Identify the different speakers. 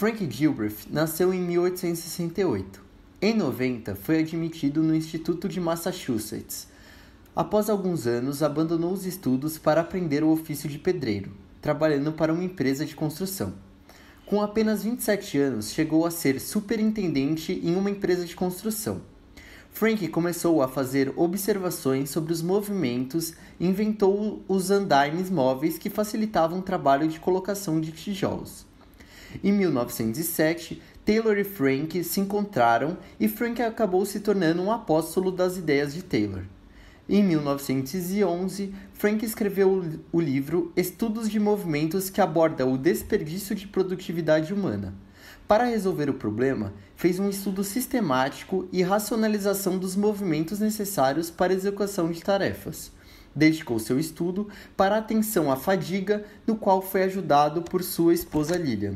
Speaker 1: Frank Gilbreth nasceu em 1868. Em 90, foi admitido no Instituto de Massachusetts. Após alguns anos, abandonou os estudos para aprender o ofício de pedreiro, trabalhando para uma empresa de construção. Com apenas 27 anos, chegou a ser superintendente em uma empresa de construção. Frank começou a fazer observações sobre os movimentos e inventou os andaimes móveis que facilitavam o trabalho de colocação de tijolos. Em 1907, Taylor e Frank se encontraram e Frank acabou se tornando um apóstolo das ideias de Taylor. Em 1911, Frank escreveu o livro Estudos de Movimentos que aborda o desperdício de produtividade humana. Para resolver o problema, fez um estudo sistemático e racionalização dos movimentos necessários para a execução de tarefas. Dedicou seu estudo para atenção à fadiga, no qual foi ajudado por sua esposa Lillian.